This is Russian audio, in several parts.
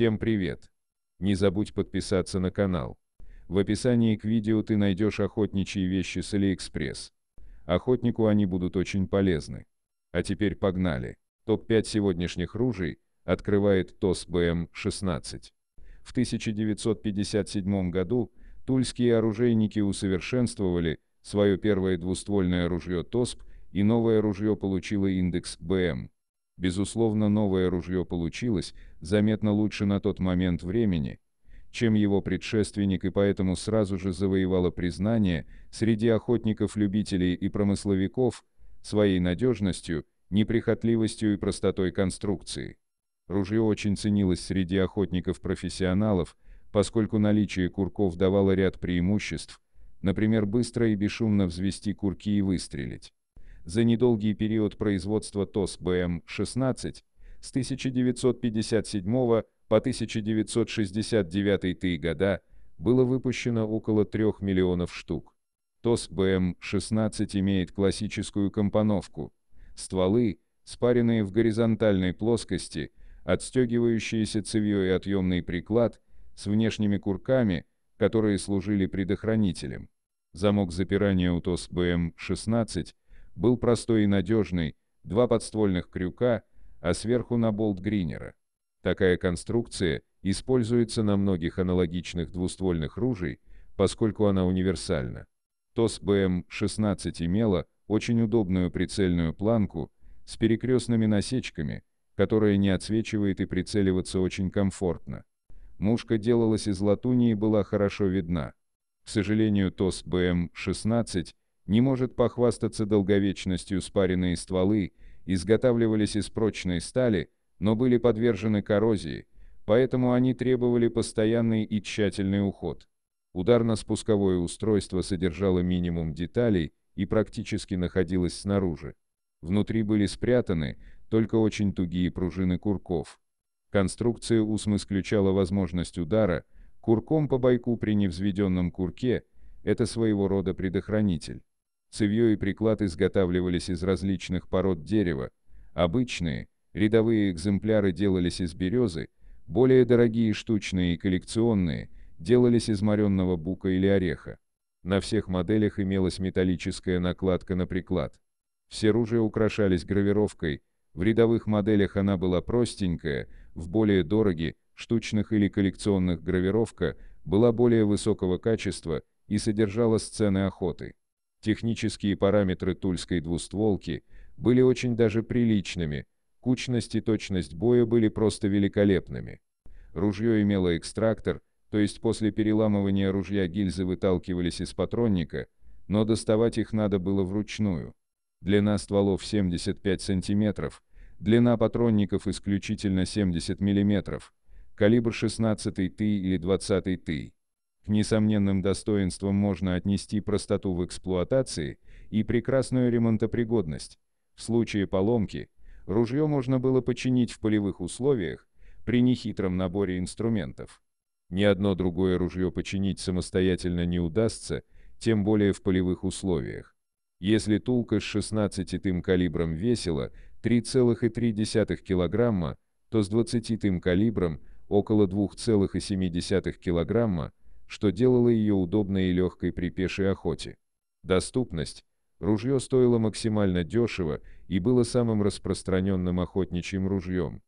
Всем привет! Не забудь подписаться на канал. В описании к видео ты найдешь охотничьи вещи с Алиэкспресс. Охотнику они будут очень полезны. А теперь погнали. Топ-5 сегодняшних ружей открывает ТОС БМ-16. В 1957 году тульские оружейники усовершенствовали свое первое двуствольное ружье ТОСП и новое ружье получило индекс БМ. Безусловно, новое ружье получилось заметно лучше на тот момент времени, чем его предшественник и поэтому сразу же завоевало признание среди охотников-любителей и промысловиков своей надежностью, неприхотливостью и простотой конструкции. Ружье очень ценилось среди охотников-профессионалов, поскольку наличие курков давало ряд преимуществ, например, быстро и бесшумно взвести курки и выстрелить. За недолгий период производства ТОС-БМ-16 с 1957 по 1969 года было выпущено около 3 миллионов штук. ТОС-БМ-16 имеет классическую компоновку. Стволы, спаренные в горизонтальной плоскости, отстегивающиеся цевьё и отъемный приклад, с внешними курками, которые служили предохранителем. Замок запирания у ТОС-БМ-16 был простой и надежный, два подствольных крюка, а сверху на болт гринера. Такая конструкция используется на многих аналогичных двуствольных ружей, поскольку она универсальна. ТОС БМ-16 имела очень удобную прицельную планку с перекрестными насечками, которая не отсвечивает и прицеливаться очень комфортно. Мушка делалась из латуни и была хорошо видна. К сожалению, ТОС БМ-16 не может похвастаться долговечностью спаренные стволы, изготавливались из прочной стали, но были подвержены коррозии, поэтому они требовали постоянный и тщательный уход. Ударно-спусковое устройство содержало минимум деталей и практически находилось снаружи. Внутри были спрятаны только очень тугие пружины курков. Конструкция УСМ исключала возможность удара, курком по бойку при невзведенном курке – это своего рода предохранитель. Цевьё и приклад изготавливались из различных пород дерева. Обычные, рядовые экземпляры делались из березы, более дорогие штучные и коллекционные делались из моренного бука или ореха. На всех моделях имелась металлическая накладка на приклад. Все ружья украшались гравировкой, в рядовых моделях она была простенькая, в более дороги, штучных или коллекционных гравировка была более высокого качества и содержала сцены охоты. Технические параметры тульской двустволки были очень даже приличными, кучность и точность боя были просто великолепными. Ружье имело экстрактор, то есть после переламывания ружья гильзы выталкивались из патронника, но доставать их надо было вручную. Длина стволов 75 см, длина патронников исключительно 70 мм, калибр 16 Т или 20 Т. К несомненным достоинствам можно отнести простоту в эксплуатации и прекрасную ремонтопригодность. В случае поломки, ружье можно было починить в полевых условиях при нехитром наборе инструментов. Ни одно другое ружье починить самостоятельно не удастся, тем более в полевых условиях. Если тулка с 16-тым калибром весила 3,3 килограмма, то с 20-тым калибром около 2,7 килограмма, что делало ее удобной и легкой при пешей охоте. Доступность. Ружье стоило максимально дешево и было самым распространенным охотничьим ружьем.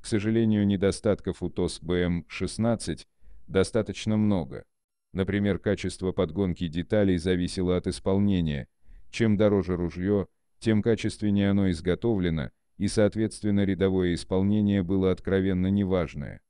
К сожалению, недостатков у ТОС БМ-16 достаточно много. Например, качество подгонки деталей зависело от исполнения. Чем дороже ружье, тем качественнее оно изготовлено, и, соответственно, рядовое исполнение было откровенно неважное.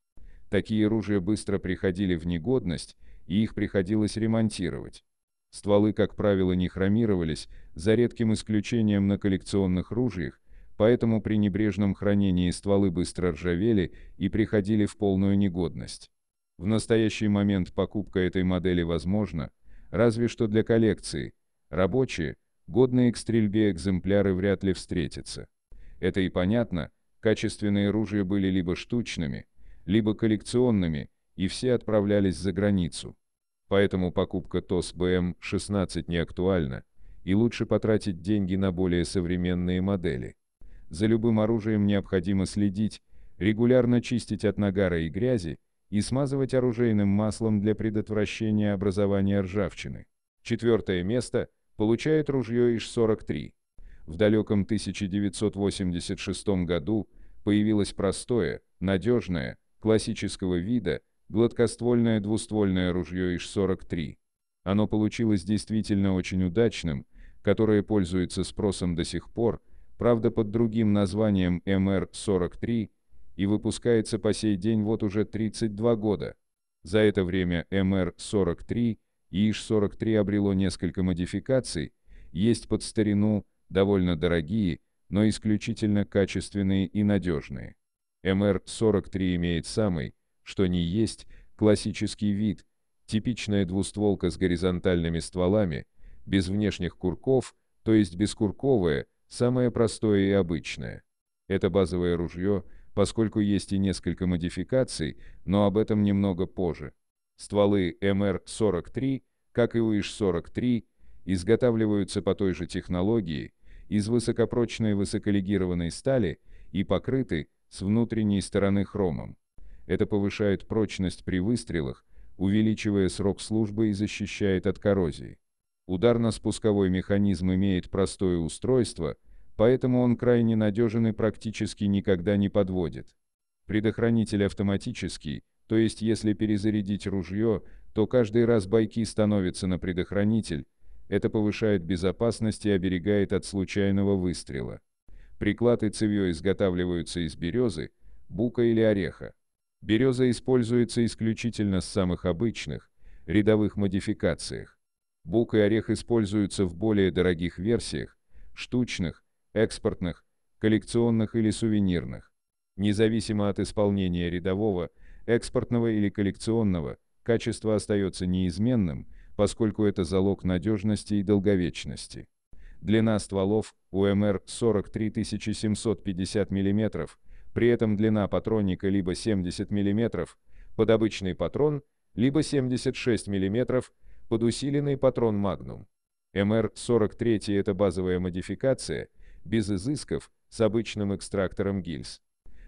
Такие ружья быстро приходили в негодность, и их приходилось ремонтировать. Стволы, как правило, не хромировались, за редким исключением на коллекционных ружьях, поэтому при небрежном хранении стволы быстро ржавели и приходили в полную негодность. В настоящий момент покупка этой модели возможна, разве что для коллекции. Рабочие, годные к стрельбе экземпляры вряд ли встретятся. Это и понятно, качественные ружья были либо штучными, либо коллекционными, и все отправлялись за границу. Поэтому покупка ТОС БМ-16 не актуальна, и лучше потратить деньги на более современные модели. За любым оружием необходимо следить, регулярно чистить от нагара и грязи, и смазывать оружейным маслом для предотвращения образования ржавчины. Четвертое место получает ружье ИШ-43. В далеком 1986 году появилось простое, надежное, классического вида, гладкоствольное двуствольное ружье ИШ-43. Оно получилось действительно очень удачным, которое пользуется спросом до сих пор, правда под другим названием МР-43, и выпускается по сей день вот уже 32 года. За это время МР-43 и ИШ-43 обрело несколько модификаций, есть под старину, довольно дорогие, но исключительно качественные и надежные. МР-43 имеет самый что не есть классический вид, типичная двустволка с горизонтальными стволами, без внешних курков, то есть бескурковое, самое простое и обычное. Это базовое ружье, поскольку есть и несколько модификаций, но об этом немного позже. Стволы МР-43, как и уиш 43 изготавливаются по той же технологии, из высокопрочной высоколегированной стали и покрыты с внутренней стороны хромом. Это повышает прочность при выстрелах, увеличивая срок службы и защищает от коррозии. Ударно-спусковой механизм имеет простое устройство, поэтому он крайне надежен и практически никогда не подводит. Предохранитель автоматический, то есть если перезарядить ружье, то каждый раз байки становятся на предохранитель, это повышает безопасность и оберегает от случайного выстрела. Приклад и цевье изготавливаются из березы, бука или ореха. Береза используется исключительно с самых обычных, рядовых модификациях. Бук и орех используются в более дорогих версиях, штучных, экспортных, коллекционных или сувенирных. Независимо от исполнения рядового, экспортного или коллекционного, качество остается неизменным, поскольку это залог надежности и долговечности. Длина стволов УМР 43750 мм, при этом длина патронника либо 70 мм под обычный патрон, либо 76 мм под усиленный патрон Magnum. MR – это базовая модификация, без изысков, с обычным экстрактором гильз.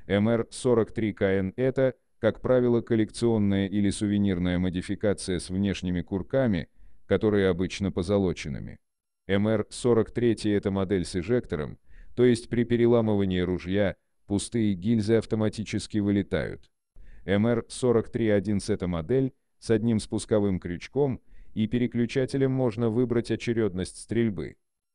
MR 43 KN это, как правило, коллекционная или сувенирная модификация с внешними курками, которые обычно позолоченными. MR – это модель с эжектором, то есть при переламывании ружья – Пустые гильзы автоматически вылетают. МР-4311 модель с одним спусковым крючком и переключателем можно выбрать очередность стрельбы.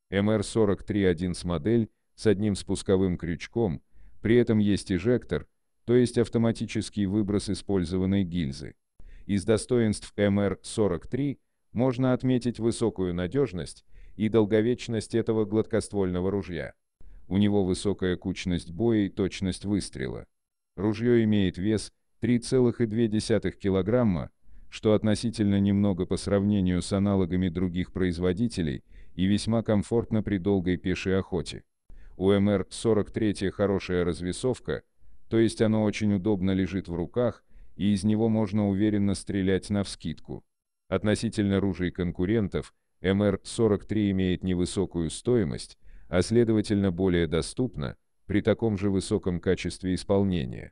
МР-4311 модель с одним спусковым крючком, при этом есть эжектор, то есть автоматический выброс использованной гильзы. Из достоинств МР-43 можно отметить высокую надежность и долговечность этого гладкоствольного ружья. У него высокая кучность боя и точность выстрела. Ружье имеет вес 3,2 килограмма, что относительно немного по сравнению с аналогами других производителей и весьма комфортно при долгой пешей охоте. У МР-43 хорошая развесовка, то есть оно очень удобно лежит в руках, и из него можно уверенно стрелять навскидку. Относительно ружей конкурентов, МР-43 имеет невысокую стоимость, а следовательно более доступно, при таком же высоком качестве исполнения.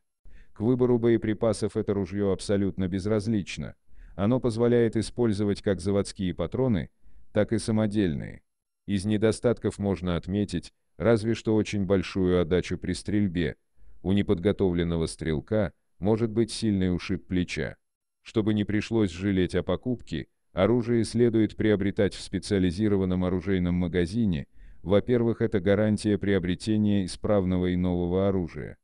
К выбору боеприпасов это ружье абсолютно безразлично. Оно позволяет использовать как заводские патроны, так и самодельные. Из недостатков можно отметить, разве что очень большую отдачу при стрельбе. У неподготовленного стрелка может быть сильный ушиб плеча. Чтобы не пришлось жалеть о покупке, оружие следует приобретать в специализированном оружейном магазине – во-первых, это гарантия приобретения исправного и нового оружия.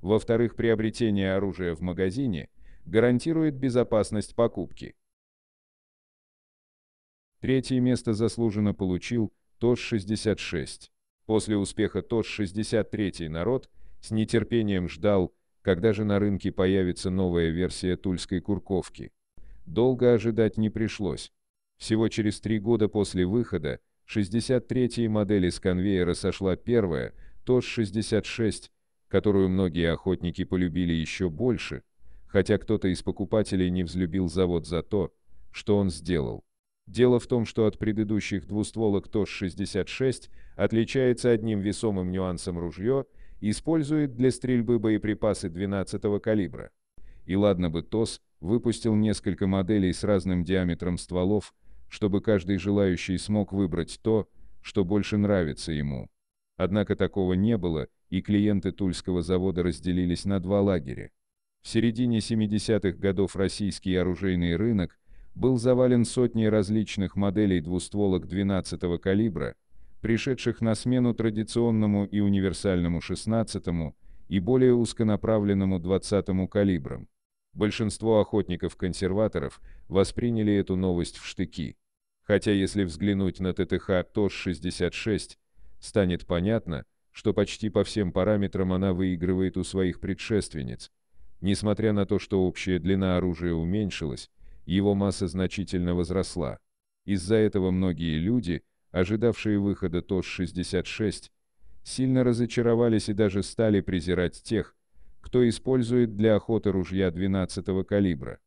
Во-вторых, приобретение оружия в магазине гарантирует безопасность покупки. Третье место заслуженно получил ТОС-66. После успеха ТОС-63 народ с нетерпением ждал, когда же на рынке появится новая версия тульской курковки. Долго ожидать не пришлось. Всего через три года после выхода 63-й модели с конвейера сошла первая, ТОС-66, которую многие охотники полюбили еще больше, хотя кто-то из покупателей не взлюбил завод за то, что он сделал. Дело в том, что от предыдущих двустволок ТОС-66 отличается одним весомым нюансом ружье, использует для стрельбы боеприпасы 12-го калибра. И ладно бы ТОС выпустил несколько моделей с разным диаметром стволов, чтобы каждый желающий смог выбрать то, что больше нравится ему. Однако такого не было, и клиенты Тульского завода разделились на два лагеря. В середине 70-х годов российский оружейный рынок был завален сотней различных моделей двустволок 12-го калибра, пришедших на смену традиционному и универсальному 16-му и более узконаправленному 20-му калибрам. Большинство охотников-консерваторов восприняли эту новость в штыки. Хотя если взглянуть на ТТХ ТОС-66, станет понятно, что почти по всем параметрам она выигрывает у своих предшественниц. Несмотря на то, что общая длина оружия уменьшилась, его масса значительно возросла. Из-за этого многие люди, ожидавшие выхода ТОС-66, сильно разочаровались и даже стали презирать тех, кто использует для охоты ружья 12 калибра.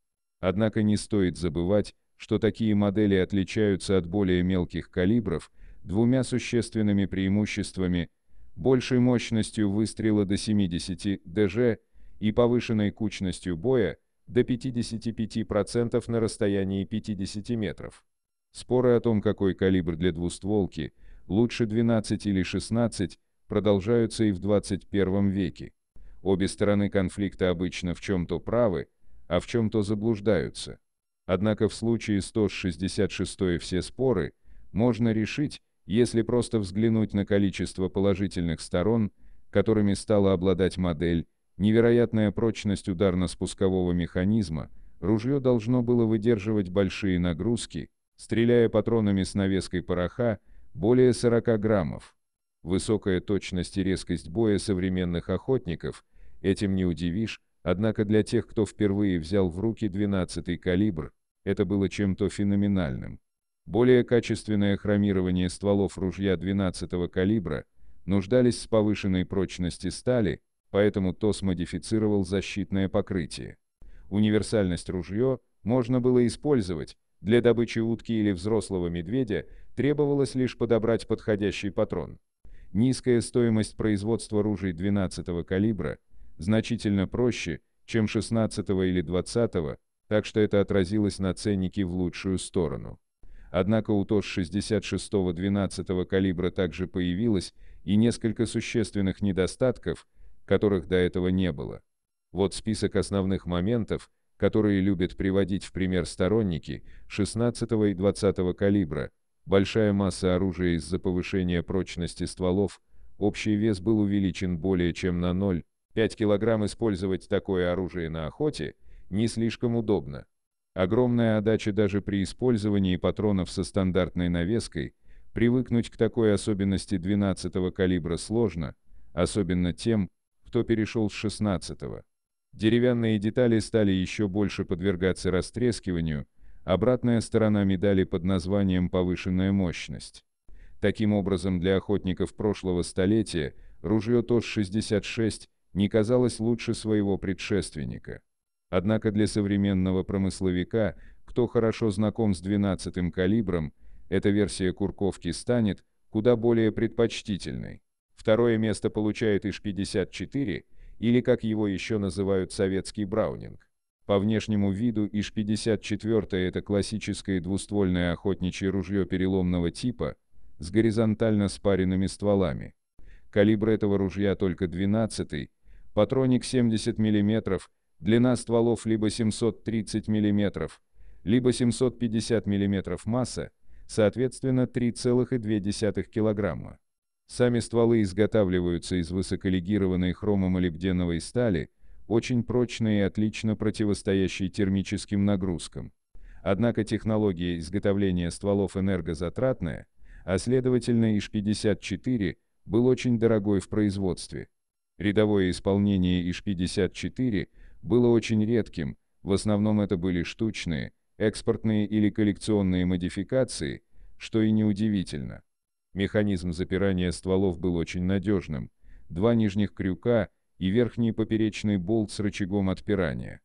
Однако не стоит забывать, что такие модели отличаются от более мелких калибров двумя существенными преимуществами – большей мощностью выстрела до 70 ДЖ и повышенной кучностью боя до 55% на расстоянии 50 метров. Споры о том, какой калибр для двустволки, лучше 12 или 16, продолжаются и в 21 веке. Обе стороны конфликта обычно в чем-то правы, а в чем-то заблуждаются. Однако в случае 166 все споры можно решить, если просто взглянуть на количество положительных сторон, которыми стала обладать модель, невероятная прочность ударно-спускового механизма, ружье должно было выдерживать большие нагрузки, стреляя патронами с навеской пороха более 40 граммов. Высокая точность и резкость боя современных охотников, этим не удивишь, однако для тех, кто впервые взял в руки 12-й калибр, это было чем-то феноменальным. Более качественное хромирование стволов ружья 12-го калибра нуждались в повышенной прочности стали, поэтому ТОС модифицировал защитное покрытие. Универсальность ружье можно было использовать, для добычи утки или взрослого медведя требовалось лишь подобрать подходящий патрон. Низкая стоимость производства ружей 12-го калибра значительно проще, чем 16-го или 20-го, так что это отразилось на ценнике в лучшую сторону. Однако у ТОС 66 12 калибра также появилось и несколько существенных недостатков, которых до этого не было. Вот список основных моментов, которые любят приводить в пример сторонники 16 и 20 калибра, большая масса оружия из-за повышения прочности стволов, общий вес был увеличен более чем на 0,5 кг использовать такое оружие на охоте – не слишком удобно. Огромная отдача даже при использовании патронов со стандартной навеской, привыкнуть к такой особенности 12 калибра сложно, особенно тем, кто перешел с 16-го. Деревянные детали стали еще больше подвергаться растрескиванию, обратная сторона медали под названием «повышенная мощность». Таким образом, для охотников прошлого столетия ружье ТОС-66 не казалось лучше своего предшественника. Однако для современного промысловика, кто хорошо знаком с 12-м калибром, эта версия Курковки станет куда более предпочтительной. Второе место получает ИШ-54, или как его еще называют советский браунинг. По внешнему виду ИШ-54 это классическое двуствольное охотничье ружье переломного типа с горизонтально спаренными стволами. Калибр этого ружья только 12 й патроник 70 мм, Длина стволов либо 730 мм, либо 750 мм масса, соответственно 3,2 кг. Сами стволы изготавливаются из высоколегированной хромомолибденовой стали, очень прочные и отлично противостоящие термическим нагрузкам. Однако технология изготовления стволов энергозатратная, а следовательно ИШ-54 был очень дорогой в производстве. Рядовое исполнение ИШ-54 было очень редким, в основном это были штучные, экспортные или коллекционные модификации, что и неудивительно. Механизм запирания стволов был очень надежным, два нижних крюка и верхний поперечный болт с рычагом отпирания.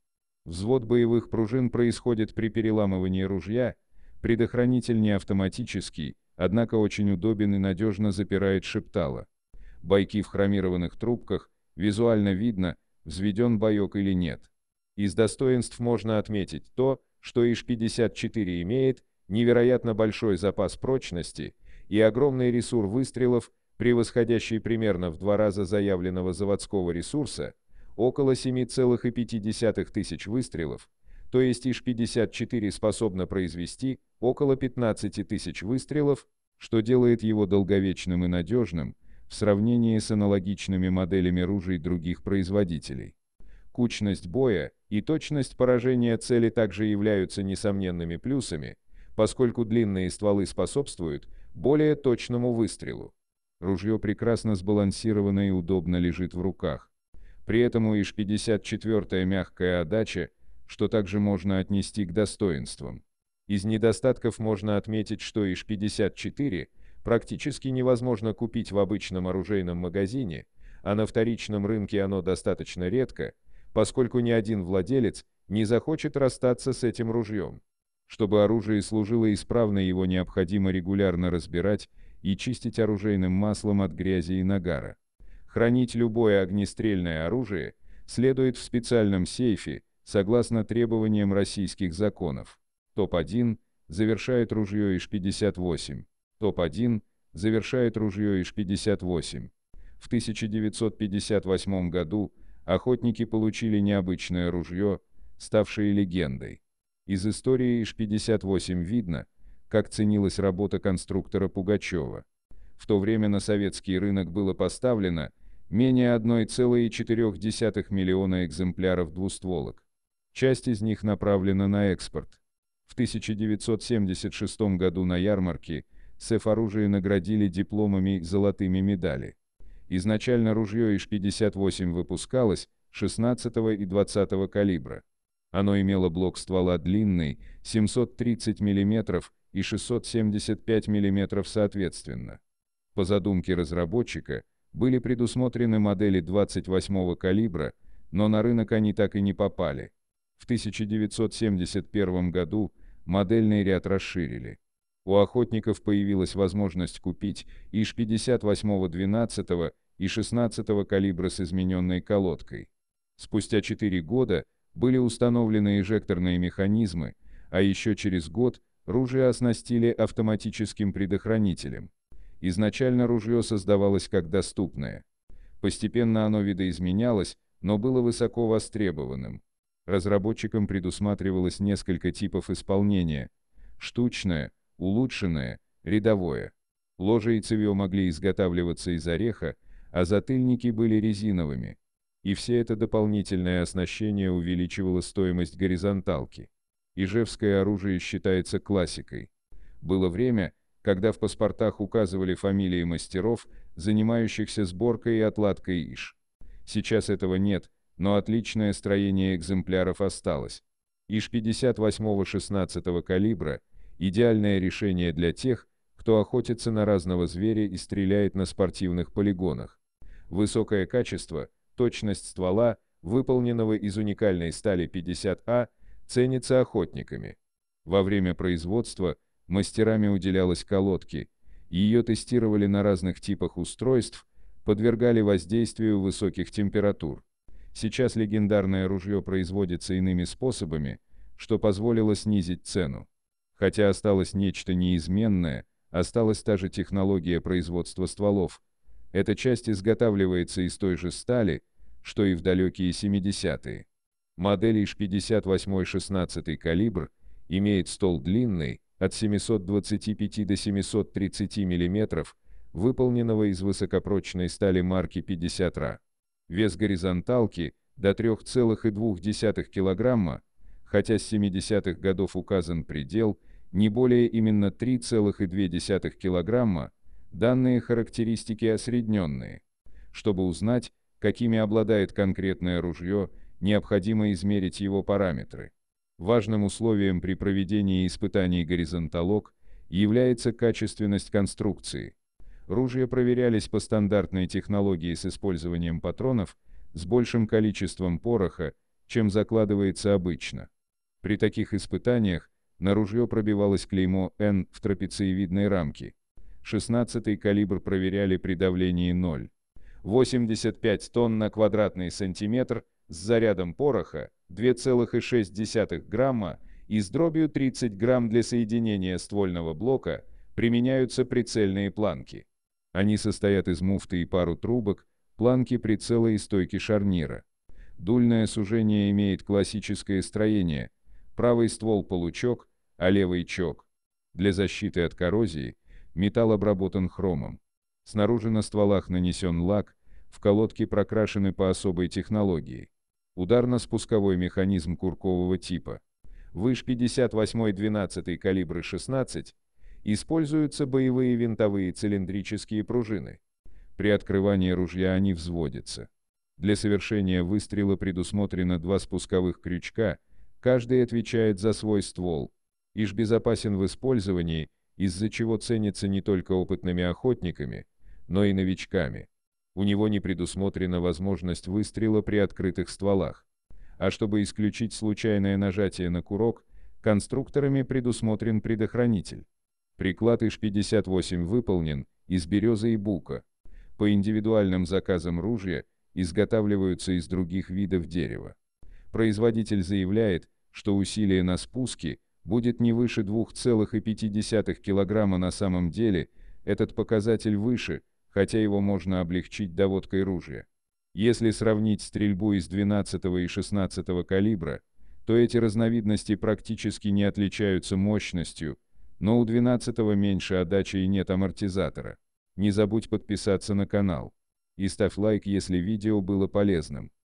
Взвод боевых пружин происходит при переламывании ружья, предохранитель не автоматический, однако очень удобен и надежно запирает шептало. Байки в хромированных трубках, визуально видно – взведен боек или нет. Из достоинств можно отметить то, что ИШ-54 имеет невероятно большой запас прочности и огромный ресурс выстрелов, превосходящий примерно в два раза заявленного заводского ресурса, около 7,5 тысяч выстрелов, то есть ИШ-54 способна произвести около 15 тысяч выстрелов, что делает его долговечным и надежным, в сравнении с аналогичными моделями ружей других производителей. Кучность боя и точность поражения цели также являются несомненными плюсами, поскольку длинные стволы способствуют более точному выстрелу. Ружье прекрасно сбалансировано и удобно лежит в руках. При этом у ИШ-54 мягкая отдача, что также можно отнести к достоинствам. Из недостатков можно отметить, что ИШ-54 практически невозможно купить в обычном оружейном магазине, а на вторичном рынке оно достаточно редко, поскольку ни один владелец не захочет расстаться с этим ружьем. Чтобы оружие служило исправно, его необходимо регулярно разбирать и чистить оружейным маслом от грязи и нагара. Хранить любое огнестрельное оружие следует в специальном сейфе, согласно требованиям российских законов. ТОП-1 завершает ружье ИШ-58. Топ-1 завершает ружье ИШ-58. В 1958 году охотники получили необычное ружье, ставшее легендой. Из истории ИШ-58 видно, как ценилась работа конструктора Пугачева. В то время на советский рынок было поставлено менее 1,4 миллиона экземпляров двустволок. Часть из них направлена на экспорт. В 1976 году на ярмарке – Сев оружие наградили дипломами и золотыми медали. Изначально ружье ИШ-58 выпускалось 16 и 20 калибра. Оно имело блок ствола длинный 730 мм и 675 мм соответственно. По задумке разработчика, были предусмотрены модели 28 калибра, но на рынок они так и не попали. В 1971 году модельный ряд расширили у охотников появилась возможность купить ИШ 58 12 и 16-го калибра с измененной колодкой. Спустя 4 года были установлены эжекторные механизмы, а еще через год ружье оснастили автоматическим предохранителем. Изначально ружье создавалось как доступное. Постепенно оно видоизменялось, но было высоко востребованным. Разработчикам предусматривалось несколько типов исполнения. Штучное – улучшенное, рядовое. Ложи и цевьё могли изготавливаться из ореха, а затыльники были резиновыми. И все это дополнительное оснащение увеличивало стоимость горизонталки. Ижевское оружие считается классикой. Было время, когда в паспортах указывали фамилии мастеров, занимающихся сборкой и отладкой Иж. Сейчас этого нет, но отличное строение экземпляров осталось. Иж 58-16 калибра – Идеальное решение для тех, кто охотится на разного зверя и стреляет на спортивных полигонах. Высокое качество, точность ствола, выполненного из уникальной стали 50А, ценится охотниками. Во время производства мастерами уделялась колодке, ее тестировали на разных типах устройств, подвергали воздействию высоких температур. Сейчас легендарное ружье производится иными способами, что позволило снизить цену. Хотя осталось нечто неизменное, осталась та же технология производства стволов. Эта часть изготавливается из той же стали, что и в далекие 70-е. Модель ИШ-58-16 калибр имеет стол длинный, от 725 до 730 мм, выполненного из высокопрочной стали марки 50 ра. Вес горизонталки до 3,2 кг, хотя с 70-х годов указан предел – не более именно 3,2 килограмма, данные характеристики осредненные. Чтобы узнать, какими обладает конкретное ружье, необходимо измерить его параметры. Важным условием при проведении испытаний горизонталок является качественность конструкции. Ружья проверялись по стандартной технологии с использованием патронов с большим количеством пороха, чем закладывается обычно. При таких испытаниях на ружье пробивалось клеймо «Н» в трапециевидной рамке. 16-й калибр проверяли при давлении 0. 85 тонн на квадратный сантиметр с зарядом пороха 2,6 грамма и с дробью 30 грамм для соединения ствольного блока применяются прицельные планки. Они состоят из муфты и пару трубок, планки прицела и стойки шарнира. Дульное сужение имеет классическое строение. Правый ствол – получок, а левый чок. Для защиты от коррозии металл обработан хромом. Снаружи на стволах нанесен лак, в колодке прокрашены по особой технологии. Ударно-спусковой механизм куркового типа. Выш 58-12 калибры 16 используются боевые винтовые цилиндрические пружины. При открывании ружья они взводятся. Для совершения выстрела предусмотрено два спусковых крючка, каждый отвечает за свой ствол. Иж безопасен в использовании, из-за чего ценится не только опытными охотниками, но и новичками. У него не предусмотрена возможность выстрела при открытых стволах. А чтобы исключить случайное нажатие на курок, конструкторами предусмотрен предохранитель. Приклад ИШ-58 выполнен из березы и бука. По индивидуальным заказам ружья изготавливаются из других видов дерева. Производитель заявляет, что усилия на спуске – будет не выше 2,5 кг на самом деле, этот показатель выше, хотя его можно облегчить доводкой ружья. Если сравнить стрельбу из 12 и 16 калибра, то эти разновидности практически не отличаются мощностью, но у 12 меньше отдачи а и нет амортизатора. Не забудь подписаться на канал и ставь лайк, если видео было полезным.